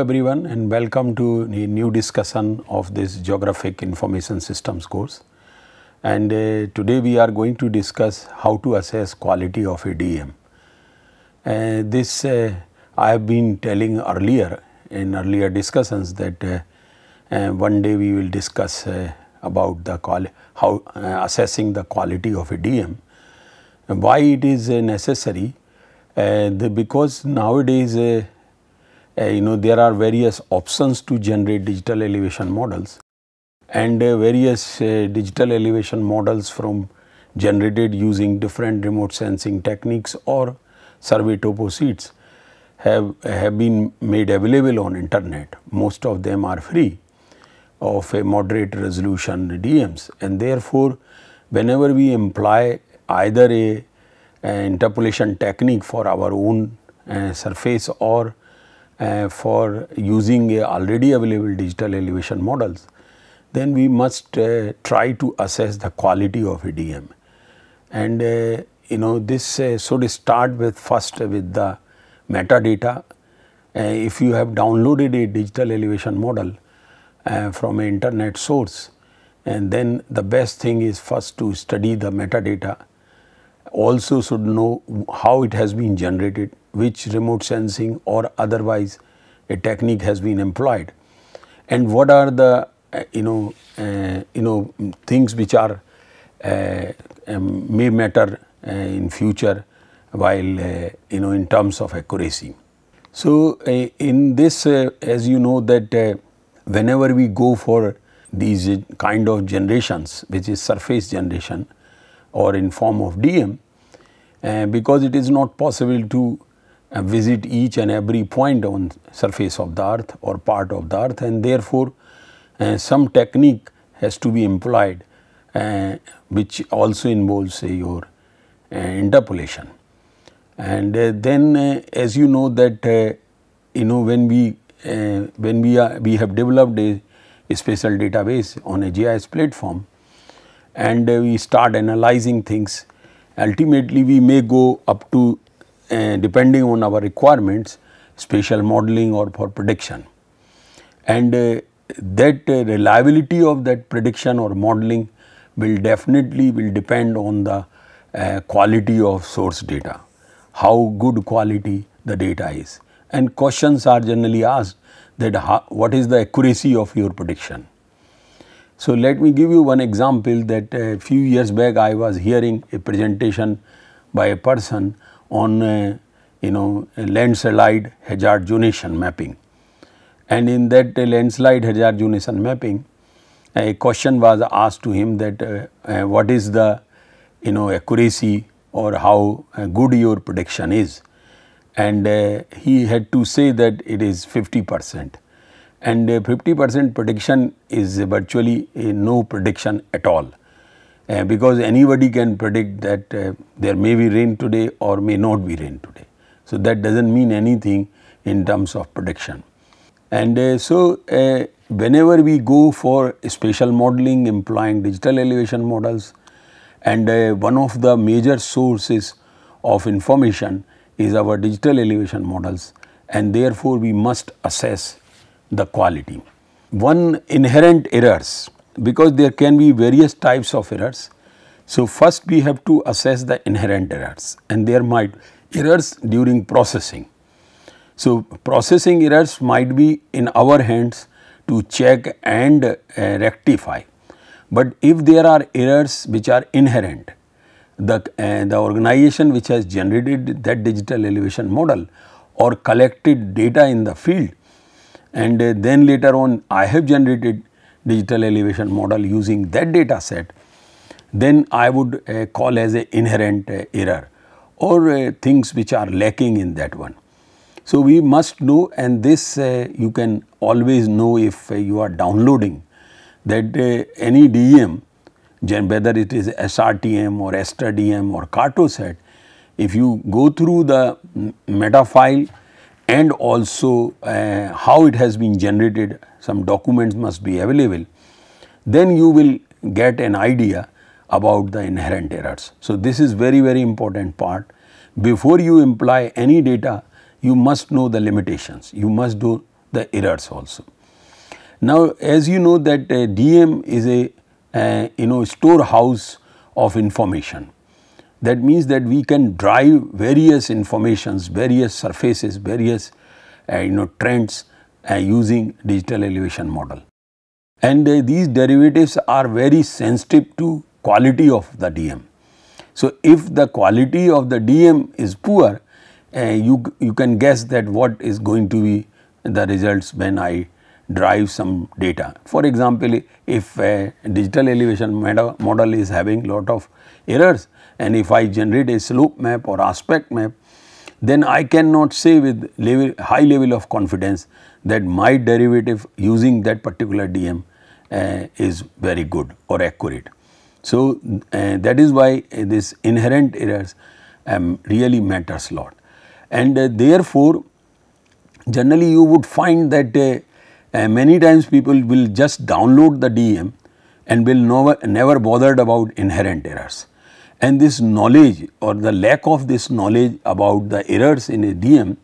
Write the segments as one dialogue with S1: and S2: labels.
S1: everyone and welcome to the new discussion of this Geographic Information Systems course. And uh, today we are going to discuss how to assess quality of a DM. Uh, this uh, I have been telling earlier in earlier discussions that uh, uh, one day we will discuss uh, about the how assessing the quality of a DM. And why it is necessary the, because nowadays uh, you know there are various options to generate digital elevation models and uh, various uh, digital elevation models from generated using different remote sensing techniques or survey toposets have, have been made available on internet. Most of them are free of a moderate resolution DMs and therefore, whenever we employ either a, a interpolation technique for our own uh, surface or uh, for using already available digital elevation models, then we must uh, try to assess the quality of DM. And uh, you know this should start with first with the metadata. if you have downloaded a digital elevation model from an internet source, and then the best thing is first to study the metadata also should know how it has been generated which remote sensing or otherwise a technique has been employed and what are the uh, you know uh, you know things which are uh, um, may matter uh, in future while uh, you know in terms of accuracy. So, in this as you know that whenever we go for these kind of generations which is surface generation or in form of DM uh, because it is not possible to uh, visit each and every point on surface of the earth or part of the earth and therefore uh, some technique has to be employed uh, which also involves your interpolation. And then as you know that you know when we uh, when we are we have developed a, a, special database on a GIS platform and uh, we start analyzing things ultimately we may go up to uh, depending on our requirements spatial modeling or for prediction and uh, that uh, reliability of that prediction or modeling will definitely will depend on the uh, quality of source data, how good quality the data is and questions are generally asked that how, what is the accuracy of your prediction. So, let me give you one example that a few years back I was hearing a presentation by a person on uh, you know landslide hazard zonation mapping. And in that uh, landslide hazard zonation mapping, a question was asked to him that uh, what is the you know accuracy or how good your prediction is and uh, he had to say that it is 50 percent and 50 uh, percent prediction is virtually uh, no prediction at all uh, because anybody can predict that uh, there may be rain today or may not be rain today. So, that does not mean anything in terms of prediction. And uh, so, uh, whenever we go for spatial modeling employing digital elevation models and uh, one of the major sources of information is our digital elevation models and therefore, we must assess the quality. One inherent errors because there can be various types of errors. So, first we have to assess the inherent errors and there might errors during processing. So, processing errors might be in our hands to check and uh, rectify, but if there are errors which are inherent, the, uh, the organization which has generated that digital elevation model or collected data in the field and uh, then later on I have generated digital elevation model using that data set, then I would uh, call as a inherent uh, error or uh, things which are lacking in that one. So, we must know and this uh, you can always know if uh, you are downloading that uh, any DEM whether it is SRTM or STRDM or CartoSet, if you go through the mm, meta file and also how it has been generated some documents must be available, then you will get an idea about the inherent errors. So, this is very very important part. Before you imply any data, you must know the limitations, you must do the errors also. Now, as you know that a uh, DM is a uh, you know storehouse of information. That means that we can drive various informations, various surfaces, various uh, you know trends uh, using digital elevation model. And uh, these derivatives are very sensitive to quality of the DM. So, if the quality of the DM is poor, uh, you, you can guess that what is going to be the results when I drive some data. For example, if a uh, digital elevation model is having lot of errors and if I generate a slope map or aspect map, then I cannot say with level, high level of confidence that my derivative using that particular DM uh, is very good or accurate. So, uh, that is why uh, this inherent errors um, really matters a lot and uh, therefore, generally you would find that uh, uh, many times people will just download the DM and will never, never bothered about inherent errors and this knowledge or the lack of this knowledge about the errors in a DM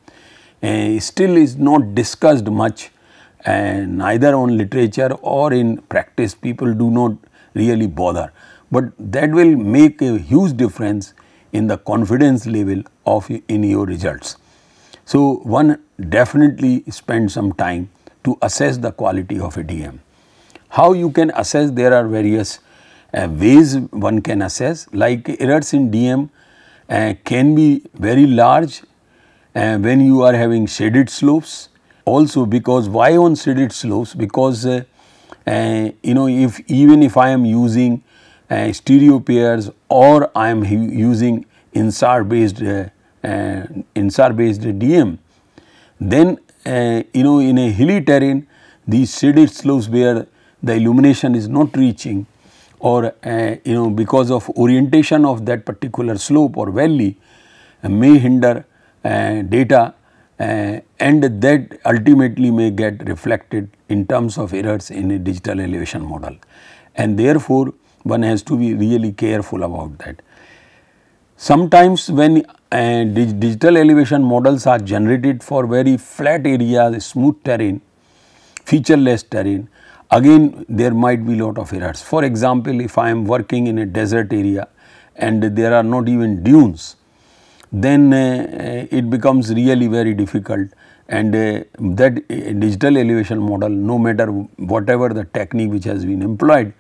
S1: uh, still is not discussed much and neither on literature or in practice people do not really bother. But that will make a huge difference in the confidence level of in your results. So, one definitely spend some time to assess the quality of a DM. How you can assess there are various uh, ways one can assess like errors in DM uh, eh, can be very large uh, when you are having shaded slopes also because why on shaded slopes because uh, uh, you know if even if I am using uh, stereo pairs or I am using INSAR based uh, uh, INSAR based DM then you know in a hilly terrain these shaded slopes where the illumination is not reaching or you know because of orientation of that particular slope or valley may hinder data uh, and that ultimately may get reflected in terms of errors in a digital elevation model and therefore one has to be really careful about that. Sometimes when uh, dig digital elevation models are generated for very flat areas, smooth terrain, featureless terrain, again there might be lot of errors. For example, if I am working in a desert area and there are not even dunes, then uh, uh, it becomes really very difficult and uh, that digital elevation model no matter whatever the technique which has been employed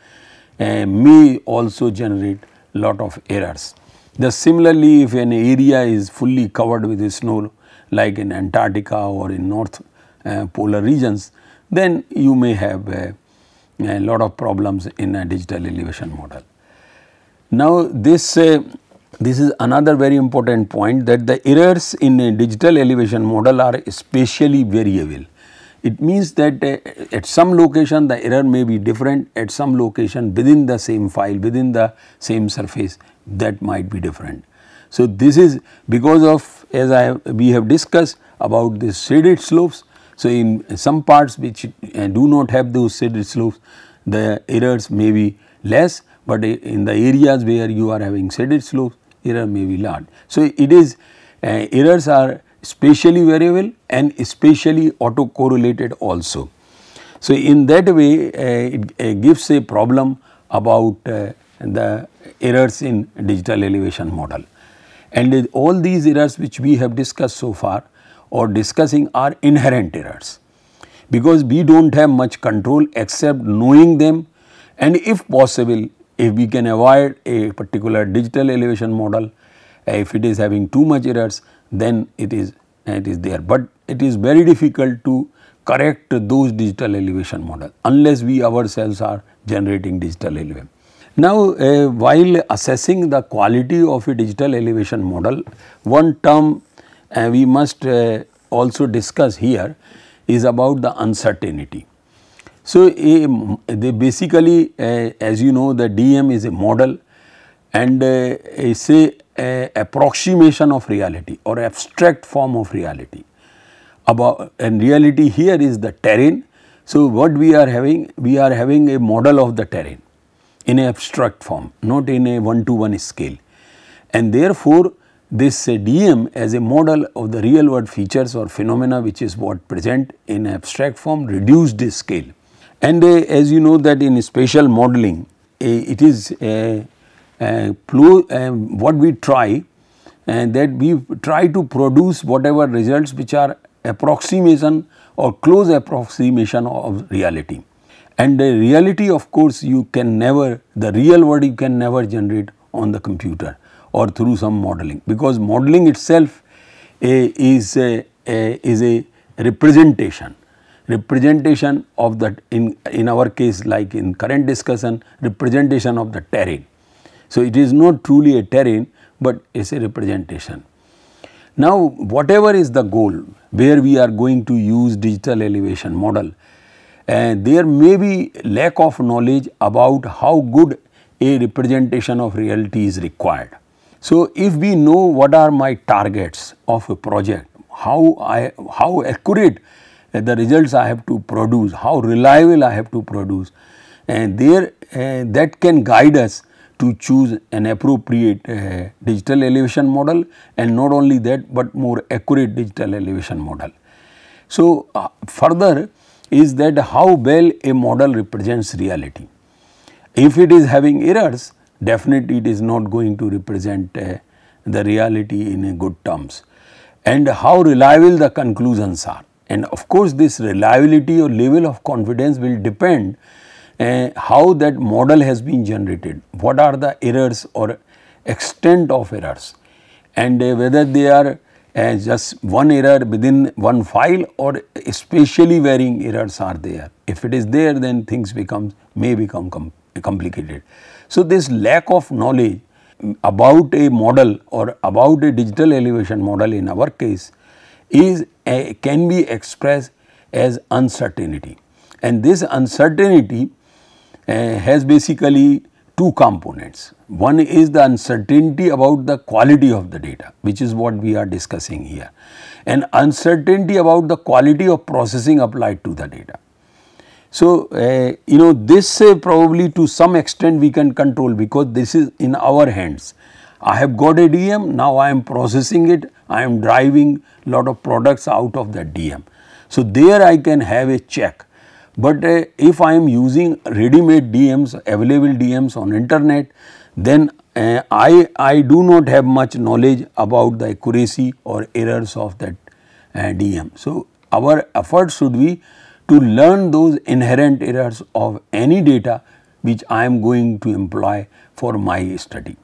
S1: may also generate lot of errors. The similarly if an area is fully covered with snow like in Antarctica or in north uh, polar regions then you may have a, a, lot of problems in a digital elevation model. Now this uh, this is another very important point that the errors in a digital elevation model are spatially variable. It means that uh, at some location the error may be different, at some location within the same file, within the same surface that might be different. So, this is because of as I have, we have discussed about the shaded slopes. So, in some parts which uh, do not have those shaded slopes, the errors may be less, but uh, in the areas where you are having shaded slopes, error may be large. So, it is uh, errors are spatially variable and spatially autocorrelated also. So, in that way uh, it uh, gives a problem about uh, the errors in digital elevation model. And all these errors which we have discussed so far or discussing are inherent errors because we do not have much control except knowing them and if possible if we can avoid a particular digital elevation model, if it is having too much errors, then it is it is there. But it is very difficult to correct those digital elevation model unless we ourselves are generating digital elevation. Now, uh, while assessing the quality of a digital elevation model, one term uh, we must uh, also discuss here is about the uncertainty. So, a, they basically uh, as you know the DM is a model and uh, a, a approximation of reality or abstract form of reality about and reality here is the terrain. So, what we are having we are having a model of the terrain in an abstract form not in a one to one scale and therefore, this uh, DM as a model of the real world features or phenomena which is what present in abstract form reduced scale. And uh, as you know that in spatial modeling, uh, it is uh, uh, what we try and that we try to produce whatever results which are approximation or close approximation of reality. And the reality of course you can never, the real world you can never generate on the computer or through some modeling because modeling itself is, is a representation representation of the in, in our case like in current discussion representation of the terrain. So, it is not truly a terrain, but it is a representation. Now, whatever is the goal where we are going to use digital elevation model and uh, eh, there may be lack of knowledge about how good a representation of reality is required. So, if we know what are my targets of a project, how I how accurate the results I have to produce, how reliable I have to produce and there uh, that can guide us to choose an appropriate uh, digital elevation model and not only that but more accurate digital elevation model. So, uh, further is that how well a model represents reality. If it is having errors definitely it is not going to represent uh, the reality in good terms and how reliable the conclusions are. And of course, this reliability or level of confidence will depend uh, how that model has been generated, what are the errors or extent of errors and uh, whether they are uh, just one error within one file or especially varying errors are there. If it is there then things becomes may become com complicated. So, this lack of knowledge about a model or about a digital elevation model in our case is a, can be expressed as uncertainty and this uncertainty uh, has basically two components. One is the uncertainty about the quality of the data which is what we are discussing here and uncertainty about the quality of processing applied to the data. So, uh, you know this uh, probably to some extent we can control because this is in our hands I have got a DM, now I am processing it, I am driving lot of products out of that DM. So, there I can have a check. But uh, if I am using ready-made DMs, available DMs on internet, then uh, I, I do not have much knowledge about the accuracy or errors of that uh, DM. So, our effort should be to learn those inherent errors of any data which I am going to employ for my study.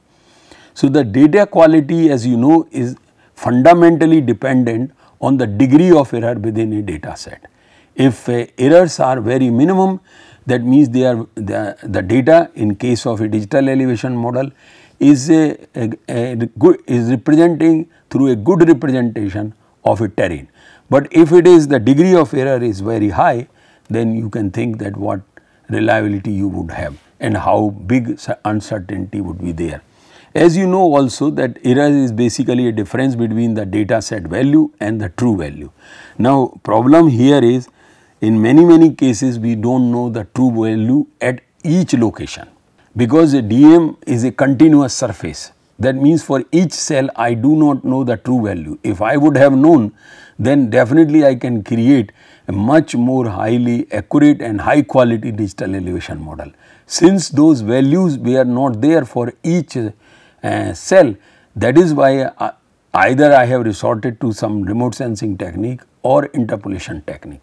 S1: So, the data quality as you know is fundamentally dependent on the degree of error within a data set. If uh, errors are very minimum that means they are the, the data in case of a digital elevation model is a, a, a good, is representing through a good representation of a terrain. But if it is the degree of error is very high then you can think that what reliability you would have and how big uncertainty would be there. As you know also that error is basically a difference between the data set value and the true value. Now problem here is in many many cases we do not know the true value at each location because a DM is a continuous surface that means for each cell I do not know the true value. If I would have known then definitely I can create a much more highly accurate and high quality digital elevation model. Since those values were not there for each uh, cell. That is why uh, either I have resorted to some remote sensing technique or interpolation technique.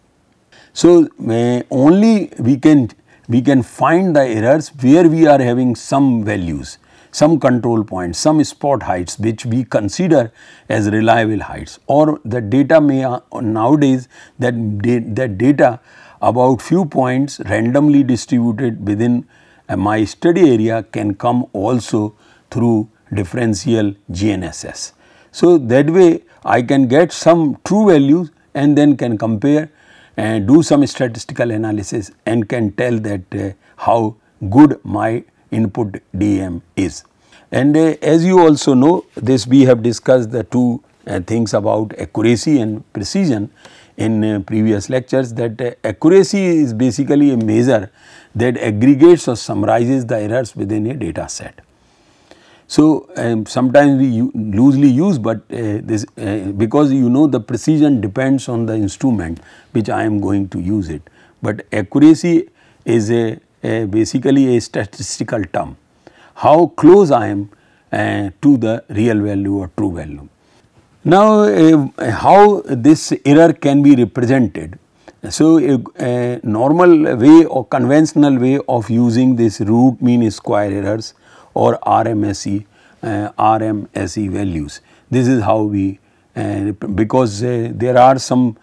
S1: So, uh, only we can we can find the errors where we are having some values, some control points, some spot heights which we consider as reliable heights or the data may uh, nowadays that, da that data about few points randomly distributed within uh, my study area can come also through differential GNSS. So, that way I can get some true values and then can compare and do some statistical analysis and can tell that uh, how good my input DM is. And uh, as you also know this we have discussed the two uh, things about accuracy and precision in uh, previous lectures that uh, accuracy is basically a measure that aggregates or summarizes the errors within a data set. So, um, sometimes we loosely use, but uh, this uh, because you know the precision depends on the instrument which I am going to use it, but accuracy is a, a basically a statistical term, how close I am uh, to the real value or true value. Now, um, how this error can be represented? So, a uh, uh, normal way or conventional way of using this root mean square errors or RMSE, uh, RMSE values. This is how we, uh, because uh, there are some,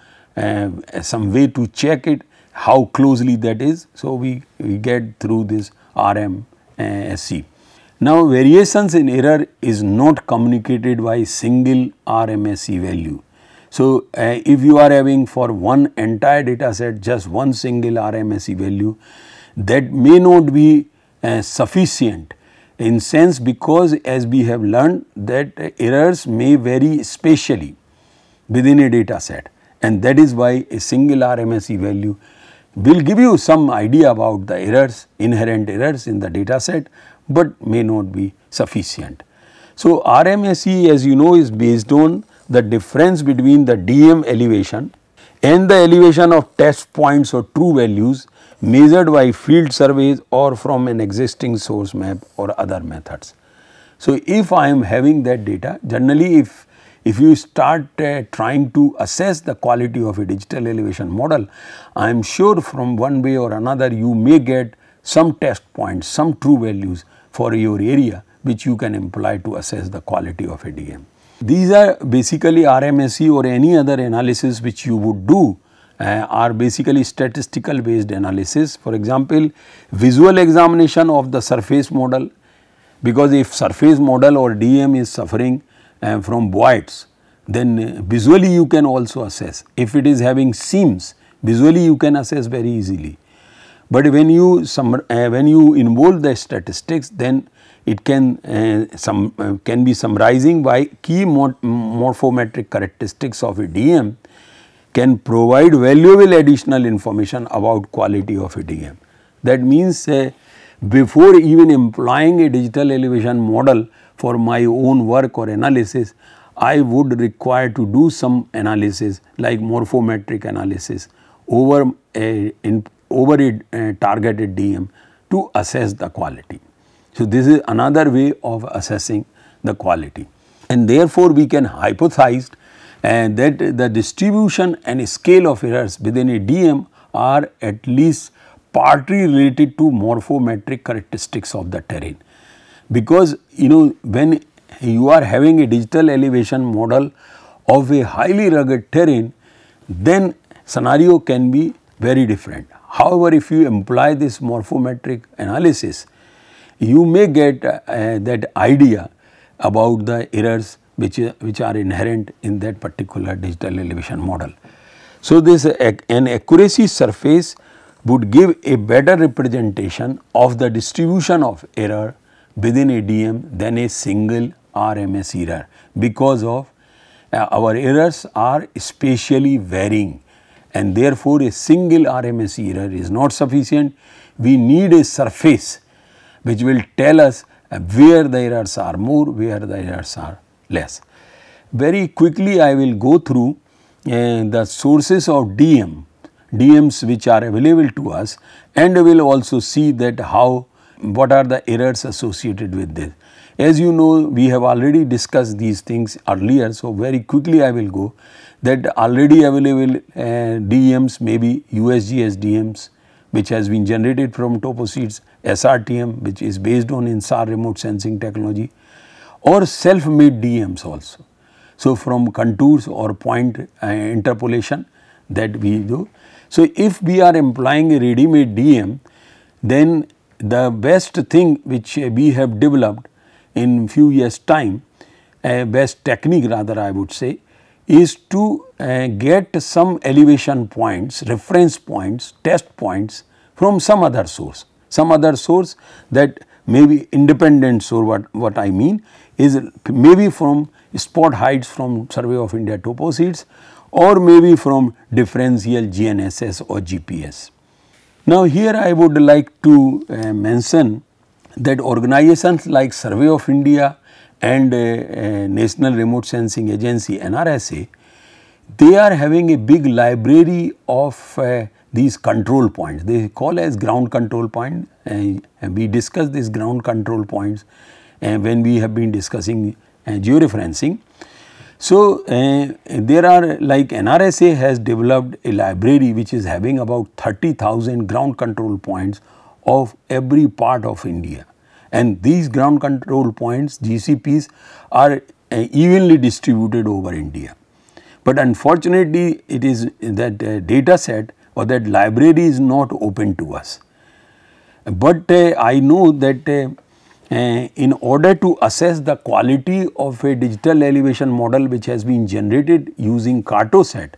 S1: some way to check it, how closely that is. So, we, we get through this RMSE. Now, variations in error is not communicated by single RMSE value. So, uh, if you are having for one entire data set just one single RMSE value that may not be uh, sufficient in sense because as we have learned that errors may vary spatially within a data set and that is why a single RMSE value will give you some idea about the errors, inherent errors in the data set, but may not be sufficient. So, RMSE as you know is based on the difference between the DM elevation and the elevation of test points or true values measured by field surveys or from an existing source map or other methods. So, if I am having that data generally if if you start uh, trying to assess the quality of a digital elevation model, I am sure from one way or another you may get some test points, some true values for your area which you can employ to assess the quality of a DM. These are basically RMSE or any other analysis which you would do uh, are basically statistical based analysis. For example, visual examination of the surface model because if surface model or DM is suffering uh, from voids then uh, visually you can also assess. If it is having seams visually you can assess very easily. But when you uh, when you involve the statistics then it can uh, some uh, can be summarizing by key mor morphometric characteristics of a DM can provide valuable additional information about quality of DM. That means say before even employing a digital elevation model for my own work or analysis, I would require to do some analysis like morphometric analysis over a, in, over a, a targeted DM to assess the quality. So, this is another way of assessing the quality and therefore, we can hypothesize and that the distribution and scale of errors within a DM are at least partly related to morphometric characteristics of the terrain. Because you know when you are having a digital elevation model of a highly rugged terrain, then scenario can be very different. However, if you apply this morphometric analysis, you may get uh, that idea about the errors which, which are inherent in that particular digital elevation model. So, this an accuracy surface would give a better representation of the distribution of error within a DM than a single RMS error because of uh, our errors are spatially varying and therefore a single RMS error is not sufficient. We need a surface which will tell us uh, where the errors are more, where the errors are less. Very quickly I will go through uh, the sources of DM, DMs which are available to us and we will also see that how what are the errors associated with this. As you know we have already discussed these things earlier so very quickly I will go that already available uh, DMs may be USGS DMs which has been generated from topo seeds, SRTM which is based on INSAR remote sensing technology, or self-made DMs also. So, from contours or point uh, interpolation that we do. So, if we are employing a ready-made DM, then the best thing which we have developed in few years time, uh, best technique rather I would say, is to uh, get some elevation points, reference points, test points from some other source some other source that may be independent source what, what I mean is maybe from spot heights from survey of India toposites or maybe from differential GNSS or GPS. Now here I would like to uh, mention that organizations like Survey of India and uh, uh, National Remote Sensing Agency NRSA, they are having a big library of uh, these control points. They call as ground control point and we discuss these ground control points and eh, when we have been discussing eh, georeferencing. So, uh, there are like NRSA has developed a library which is having about 30,000 ground control points of every part of India. And these ground control points GCPs are uh, evenly distributed over India. But unfortunately, it is that uh, data set or that library is not open to us. But uh, I know that uh, uh, in order to assess the quality of a digital elevation model which has been generated using Cartosat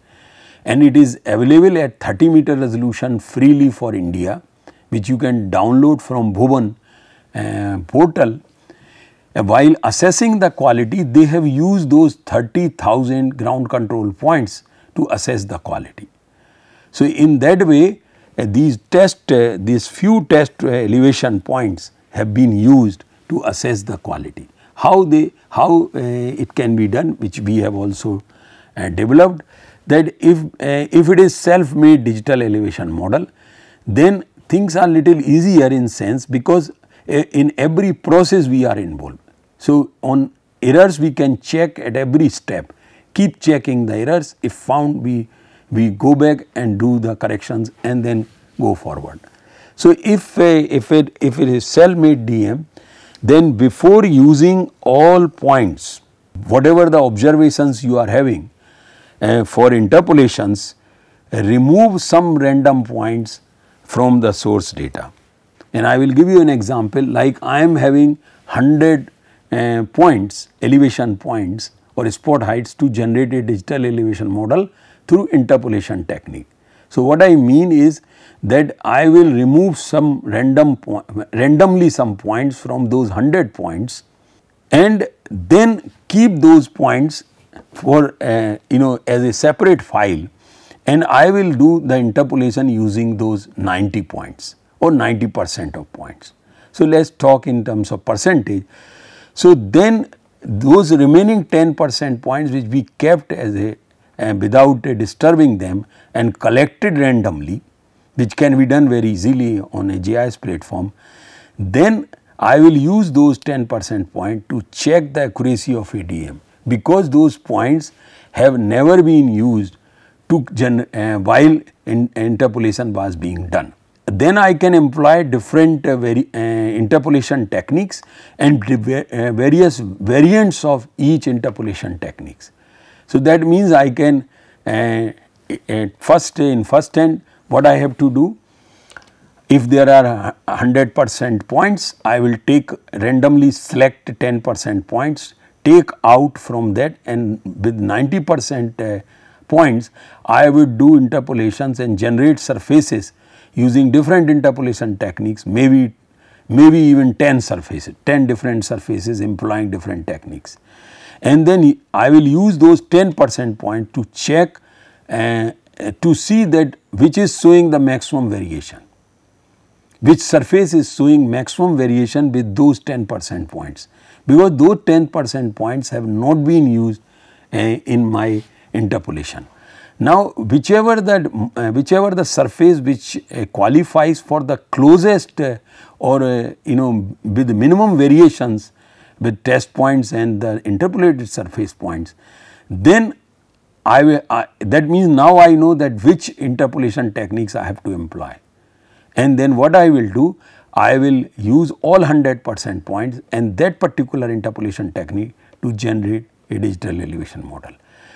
S1: and it is available at 30 meter resolution freely for India which you can download from Bhuvan uh, portal. Uh, while assessing the quality they have used those 30,000 ground control points to assess the quality. So, in that way uh, these test, uh, these few test uh, elevation points have been used to assess the quality. How they, how it can be done which we have also developed that if, if it is self-made digital elevation model then things are little easier in sense because in every process we are involved. So, on errors we can check at every step, keep checking the errors if found we we go back and do the corrections and then go forward. So, if a, if it if it is cell made DM, then before using all points, whatever the observations you are having uh, for interpolations, remove some random points from the source data. And I will give you an example like I am having 100 uh, points, elevation points or spot heights to generate a digital elevation model through interpolation technique. So, what I mean is that I will remove some random randomly some points from those 100 points and then keep those points for uh, you know as a separate file and I will do the interpolation using those 90 points or 90 percent of points. So, let us talk in terms of percentage. So, then those remaining 10 percent points which we kept as a without disturbing them and collected randomly which can be done very easily on a GIS platform, then I will use those 10 percent point to check the accuracy of ADM because those points have never been used to gen, uh, while in, interpolation was being done. Then I can employ different uh, vari, uh, interpolation techniques and uh, various variants of each interpolation techniques. So, that means I can uh, first in first hand what I have to do if there are 100 percent points I will take randomly select 10 percent points take out from that and with 90 percent uh, points I would do interpolations and generate surfaces using different interpolation techniques maybe maybe even 10 surfaces 10 different surfaces implying different techniques and then I will use those 10 percent point to check uh, to see that which is showing the maximum variation, which surface is showing maximum variation with those 10 percent points because those 10 percent points have not been used uh, in my interpolation. Now, whichever the uh, whichever the surface which uh, qualifies for the closest uh, or uh, you know with minimum variations with test points and the interpolated surface points, then I, I, that means now I know that which interpolation techniques I have to employ. And then what I will do, I will use all 100 percent points and that particular interpolation technique to generate a digital elevation model.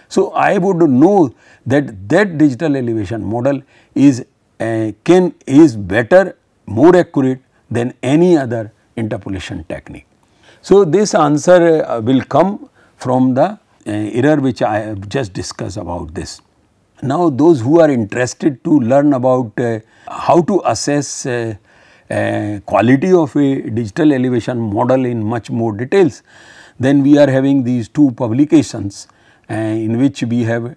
S1: So, I would know that that digital elevation model is uh, can is better more accurate than any other interpolation technique. So, this answer uh, will come from the uh, error which I have just discussed about this. Now, those who are interested to learn about uh, how to assess uh, uh, quality of a digital elevation model in much more details, then we are having these two publications uh, in which we have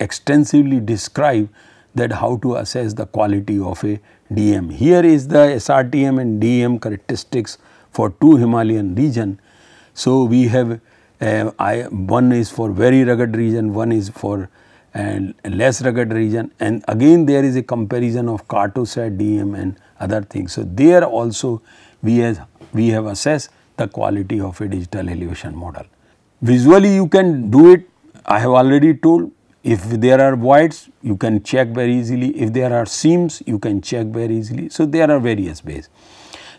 S1: extensively described that how to assess the quality of a DM. Here is the SRTM and DM characteristics for two Himalayan region. So we have uh, I, one is for very rugged region, one is for and less rugged region and again there is a comparison of cartosat DM and other things. So there also we have we have assessed the quality of a digital elevation model. Visually you can do it I have already told if there are voids you can check very easily if there are seams you can check very easily. So there are various ways.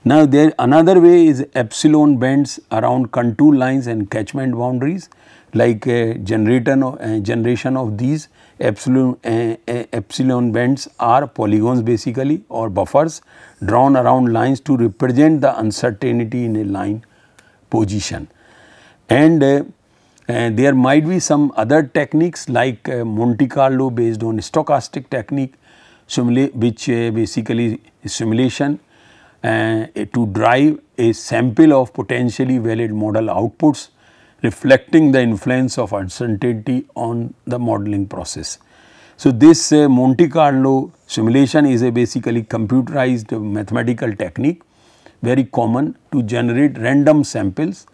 S1: Now, there another way is epsilon bends around contour lines and catchment boundaries like uh, generation, of, uh, generation of these epsilon, uh, uh epsilon bands are polygons basically or buffers drawn around lines to represent the uncertainty in a line position. And there might be some other techniques like Monte Carlo based on stochastic technique which basically simulation uh, to drive a sample of potentially valid model outputs reflecting the influence of uncertainty on the modeling process. So, this uh, Monte Carlo simulation is a basically computerized mathematical technique very common to generate random samples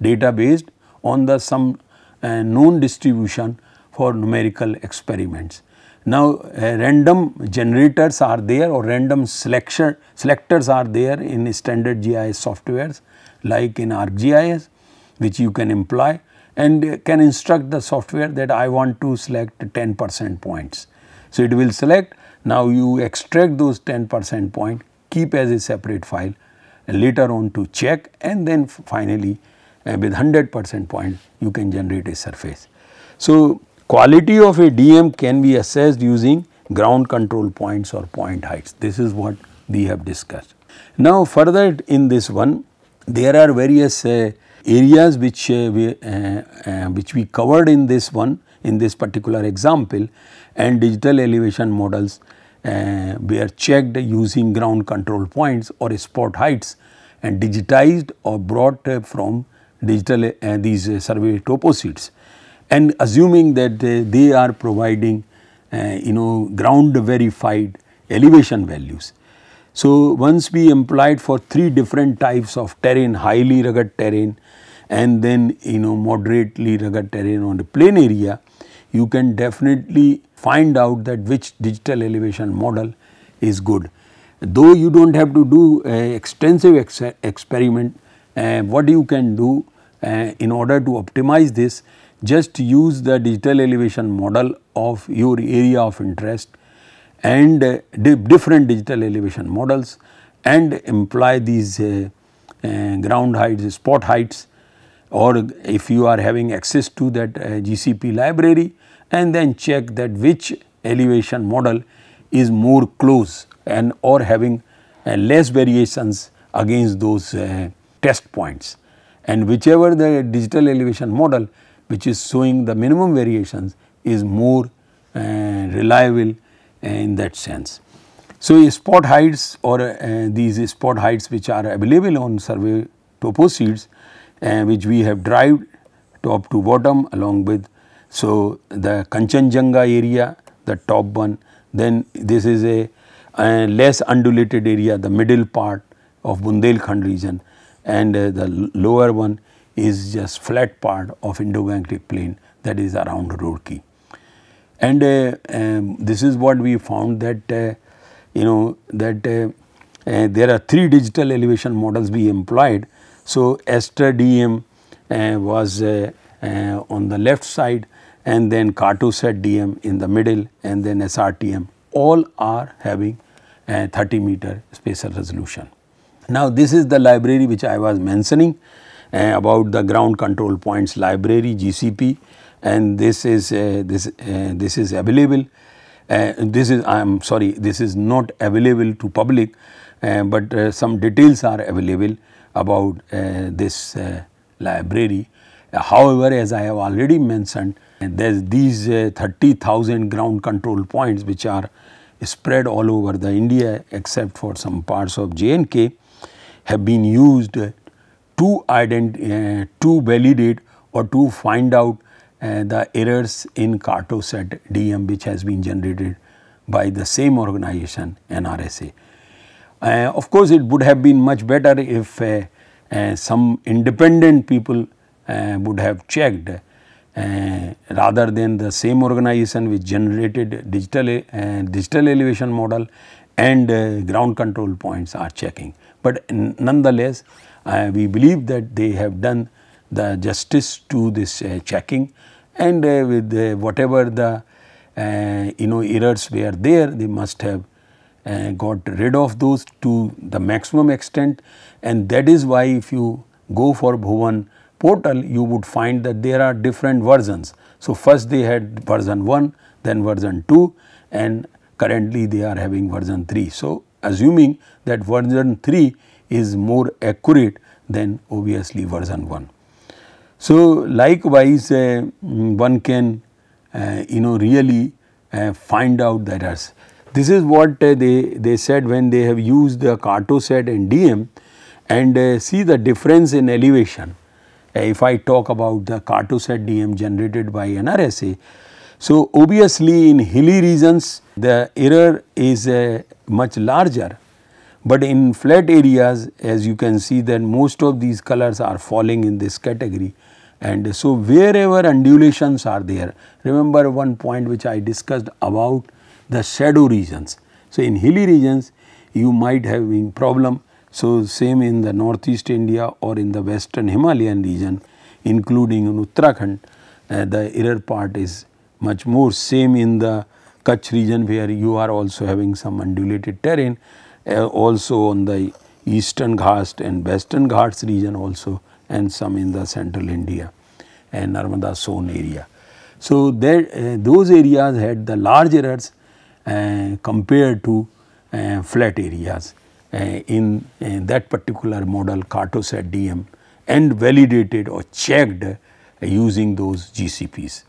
S1: data based on the some uh, known distribution for numerical experiments. Now, uh, random generators are there or random selectors are there in standard GIS softwares like in ArcGIS which you can imply and can instruct the software that I want to select 10 percent points. So, it will select now you extract those 10 percent point keep as a separate file later on to check and then finally uh, with 100 percent point you can generate a surface. So, Quality of a DM can be assessed using ground control points or point heights. This is what we have discussed. Now further in this one, there are various uh, areas which, uh, we, uh, uh which we covered in this one, in this particular example and digital elevation models uh, were checked using ground control points or spot heights and digitized or brought uh, from digital these survey topo sheets and assuming that they are providing uh, you know ground verified elevation values. So, once we employed for three different types of terrain, highly rugged terrain and then you know moderately rugged terrain on the plain area, you can definitely find out that which digital elevation model is good. Though you do not have to do an extensive ex experiment, uh, what you can do uh, in order to optimize this just use the digital elevation model of your area of interest and uh, di different digital elevation models and imply these uh, uh, ground heights, spot heights or if you are having access to that uh, GCP library and then check that which elevation model is more close and or having uh, less variations against those uh, test points. And whichever the digital elevation model which is showing the minimum variations is more uh, reliable in that sense. So, spot heights or uh, these spot heights which are available on survey topo sheets uh, which we have derived top to bottom along with. So, the Kanchanjunga area the top one then this is a uh, less undulated area the middle part of Bundelkhand region and uh, the lower one is just flat part of Indo-Gangetic plain that is around Roorkee. And uh, um, this is what we found that uh, you know that uh, uh, there are three digital elevation models we employed. So, Aster DM uh, was on the left side and then Cartosat DM in the middle and then SRTM all are having 30 meter spatial resolution. Now, this is the library which I was mentioning Eh, about the ground control points library GCP and this is eh, this eh, this is available this is I am sorry this is not available to public but some details are available about this library However, as I have already mentioned, there's these uh, 30,000 ground control points which are spread all over the India except for some parts of JNK have been used to ident uh, to validate or to find out uh, the errors in Cartoset DM which has been generated by the same organization NRSA. Uh, of course, it would have been much better if uh, uh, some independent people uh, would have checked rather than the same organization which generated digital, digital elevation model and ground control points are checking. But nonetheless, uh, we believe that they have done the justice to this uh, checking and uh, with uh, whatever the uh, you know errors were there they must have got rid of those to the maximum extent and that is why if you go for Bhuvan portal you would find that there are different versions. So, first they had version 1 then version 2 and currently they are having version 3. So, assuming that version 3 is more accurate than obviously version 1. So, likewise uh, one can uh, you know really uh, find out the errors. This is what uh, they, they said when they have used the carto set and DM and uh, see the difference in elevation. Uh, if I talk about the carto set DM generated by NRSA, so obviously in hilly regions the error is much larger but in flat areas as you can see that most of these colors are falling in this category and so wherever undulations are there remember one point which I discussed about the shadow regions. So, in hilly regions you might have been problem. So, same in the northeast India or in the western Himalayan region including in Uttarakhand uh, the error part is much more same in the Kutch region where you are also having some undulated terrain uh, also on the eastern Ghats and western Ghats region also and some in the central India and Narmada zone area. So, there, uh, those areas had the large errors uh, compared to uh, flat areas uh, in uh, that particular model Cartosat DM and validated or checked uh, using those GCPs.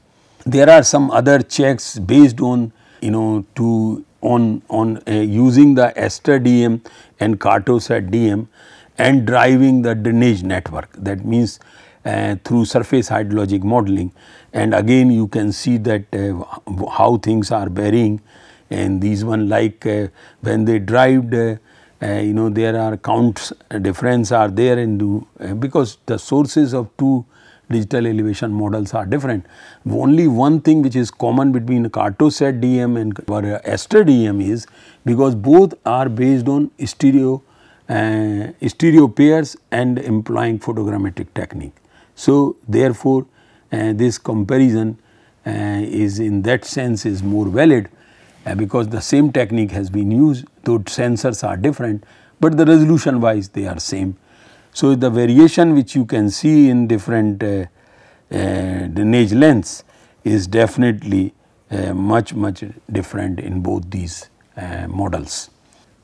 S1: There are some other checks based on you know to on on uh, using the Ester DM and Cartosat DM and driving the drainage network that means uh, through surface hydrologic modeling and again you can see that uh, how things are varying and these one like uh, when they derived uh, uh, you know there are counts difference are there and do because the sources of two digital elevation models are different. Only one thing which is common between Cartosat DM and or uh, DM is because both are based on stereo uh, stereo pairs and employing photogrammetric technique. So, therefore, uh, this comparison uh, is in that sense is more valid uh, because the same technique has been used though sensors are different, but the resolution wise they are same so, the variation which you can see in different uh, uh, drainage lengths is definitely uh, much much different in both these uh, models.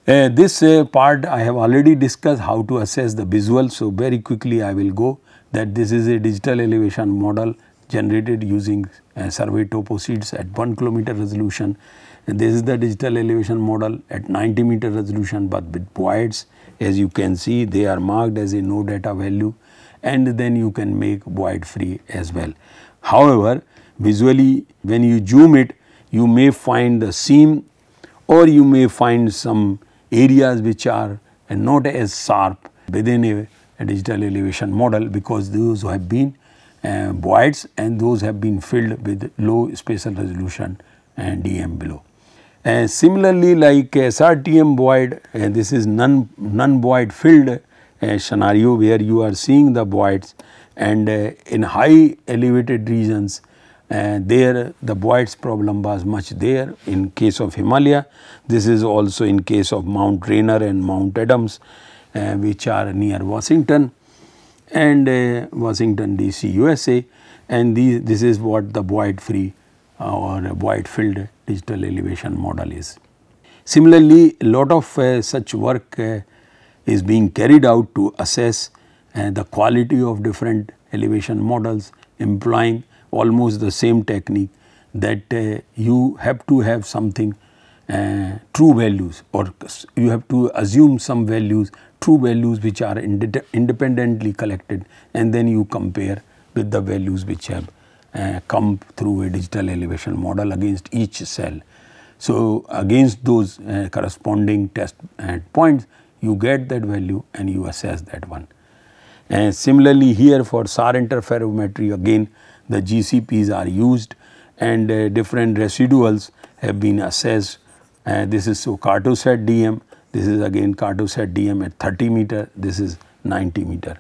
S1: Uh, this uh, part I have already discussed how to assess the visual. So, very quickly I will go that this is a digital elevation model generated using uh, survey seeds at 1 kilometer resolution and this is the digital elevation model at 90 meter resolution but with voids. As you can see, they are marked as a no data value and then you can make void free as well. However, visually when you zoom it, you may find the seam or you may find some areas which are not as sharp within a, a digital elevation model because those have been uh, voids and those have been filled with low spatial resolution and DM below. And similarly, like uh, SRTM void, uh, this is non, non void filled uh, scenario where you are seeing the voids and in high elevated regions uh, there the voids problem was much there in case of Himalaya. This is also in case of Mount Rainier and Mount Adams uh, which are near Washington and uh, Washington DC USA and this is what the void free or void filled digital elevation model is. Similarly, a lot of uh, such work uh, is being carried out to assess uh, the quality of different elevation models employing almost the same technique that uh, you have to have something uh, true values or you have to assume some values true values which are independently collected and then you compare with the values which have uh, come through a digital elevation model against each cell. So, against those uh, corresponding test uh, points you get that value and you assess that one. And similarly here for SAR interferometry again the GCPs are used and uh, different residuals have been assessed. Uh, this is so Cartosat DM, this is again Cartosat DM at 30 meter, this is 90 meter.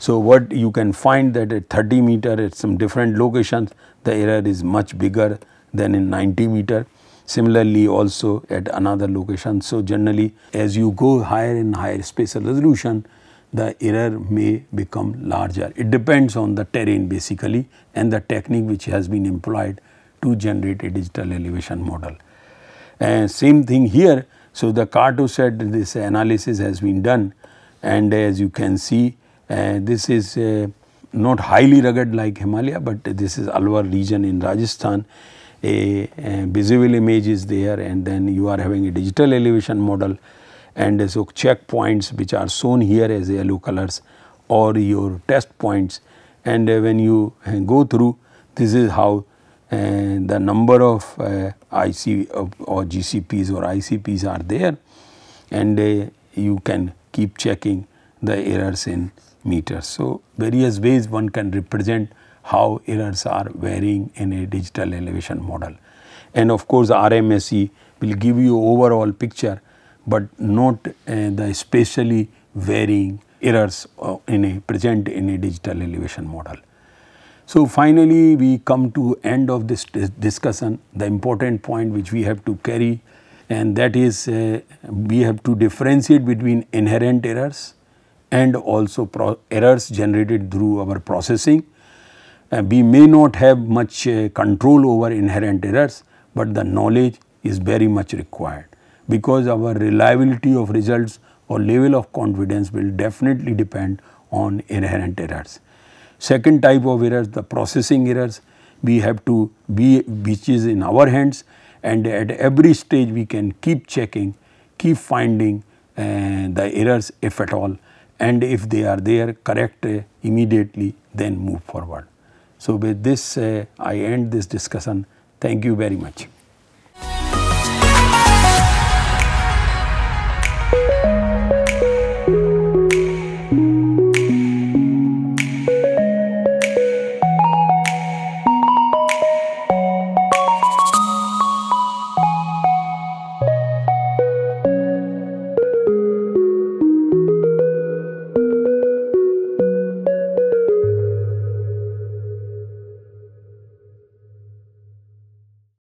S1: So, what you can find that at 30 meter at some different locations the error is much bigger than in 90 meter similarly also at another location. So, generally as you go higher and higher spatial resolution the error may become larger. It depends on the terrain basically and the technique which has been employed to generate a digital elevation model. And same thing here. So, the Carto said this analysis has been done and as you can see uh, this is uh, not highly rugged like Himalaya, but this is Alwar region in Rajasthan. A, a, image is there and then you are having a digital elevation model and uh, so checkpoints which are shown here as yellow colors or your test points and when you go through this is how uh, the number of uh, IC or GCPs or ICPs are there and uh, you can keep checking the errors in meters. So, various ways one can represent how errors are varying in a digital elevation model. And of course, RMSE will give you overall picture, but not uh, the spatially varying errors uh, in a present in a digital elevation model. So, finally, we come to end of this discussion the important point which we have to carry and that is uh, we have to differentiate between inherent errors and also errors generated through our processing. Uh, we may not have much uh, control over inherent errors, but the knowledge is very much required because our reliability of results or level of confidence will definitely depend on inherent errors. Second type of errors, the processing errors, we have to be which is in our hands and at every stage we can keep checking, keep finding uh, the errors if at all and if they are there correct uh, immediately then move forward. So with this uh, I end this discussion. Thank you very much.